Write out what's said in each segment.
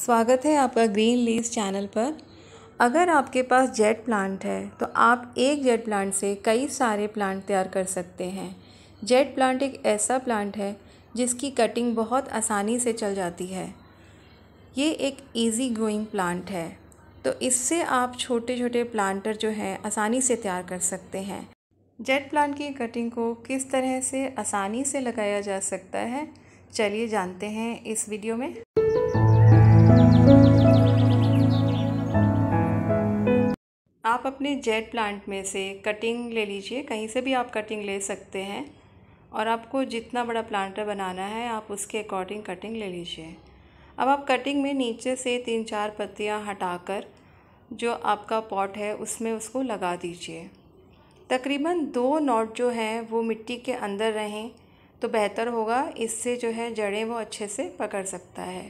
स्वागत है आपका ग्रीन लीज चैनल पर अगर आपके पास जेट प्लांट है तो आप एक जेट प्लांट से कई सारे प्लांट तैयार कर सकते हैं जेट प्लांट एक ऐसा प्लांट है जिसकी कटिंग बहुत आसानी से चल जाती है ये एक इजी ग्रोइंग प्लांट है तो इससे आप छोटे छोटे प्लांटर जो हैं आसानी से तैयार कर सकते हैं जेट प्लांट की कटिंग को किस तरह से आसानी से लगाया जा सकता है चलिए जानते हैं इस वीडियो में आप अपने जेट प्लांट में से कटिंग ले लीजिए कहीं से भी आप कटिंग ले सकते हैं और आपको जितना बड़ा प्लांटर बनाना है आप उसके अकॉर्डिंग कटिंग ले लीजिए अब आप कटिंग में नीचे से तीन चार पत्तियाँ हटाकर जो आपका पॉट है उसमें उसको लगा दीजिए तकरीबन दो नोट जो हैं वो मिट्टी के अंदर रहें तो बेहतर होगा इससे जो है जड़ें वो अच्छे से पकड़ सकता है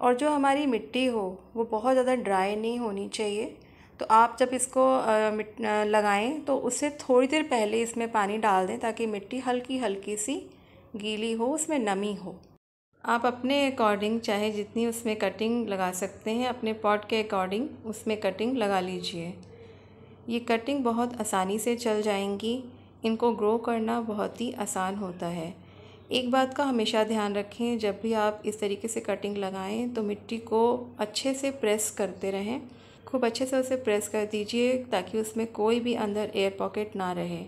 और जो हमारी मिट्टी हो वो बहुत ज़्यादा ड्राई नहीं होनी चाहिए तो आप जब इसको लगाएं तो उससे थोड़ी देर पहले इसमें पानी डाल दें ताकि मिट्टी हल्की हल्की सी गीली हो उसमें नमी हो आप अपने अकॉर्डिंग चाहे जितनी उसमें कटिंग लगा सकते हैं अपने पॉट के अकॉर्डिंग उसमें कटिंग लगा लीजिए ये कटिंग बहुत आसानी से चल जाएंगी इनको ग्रो करना बहुत ही आसान होता है एक बात का हमेशा ध्यान रखें जब भी आप इस तरीके से कटिंग लगाएं तो मिट्टी को अच्छे से प्रेस करते रहें खूब अच्छे से उसे प्रेस कर दीजिए ताकि उसमें कोई भी अंदर एयर पॉकेट ना रहे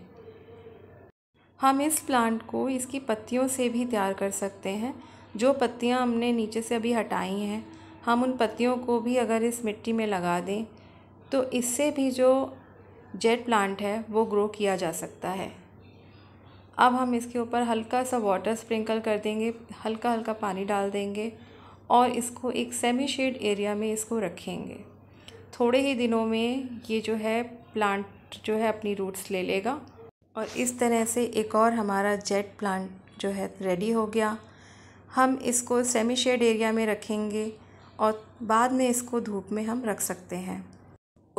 हम इस प्लांट को इसकी पत्तियों से भी तैयार कर सकते हैं जो पत्तियाँ हमने नीचे से अभी हटाई हैं हम उन पत्तियों को भी अगर इस मिट्टी में लगा दें तो इससे भी जो जेट प्लांट है वो ग्रो किया जा सकता है अब हम इसके ऊपर हल्का सा वाटर स्प्रिंकल कर देंगे हल्का हल्का पानी डाल देंगे और इसको एक सेमी शेड एरिया में इसको रखेंगे थोड़े ही दिनों में ये जो है प्लांट जो है अपनी रूट्स ले लेगा और इस तरह से एक और हमारा जेट प्लांट जो है रेडी हो गया हम इसको सेमी शेड एरिया में रखेंगे और बाद में इसको धूप में हम रख सकते हैं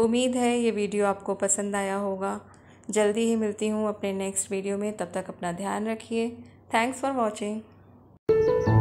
उम्मीद है ये वीडियो आपको पसंद आया होगा जल्दी ही मिलती हूँ अपने नेक्स्ट वीडियो में तब तक अपना ध्यान रखिए थैंक्स फॉर वॉचिंग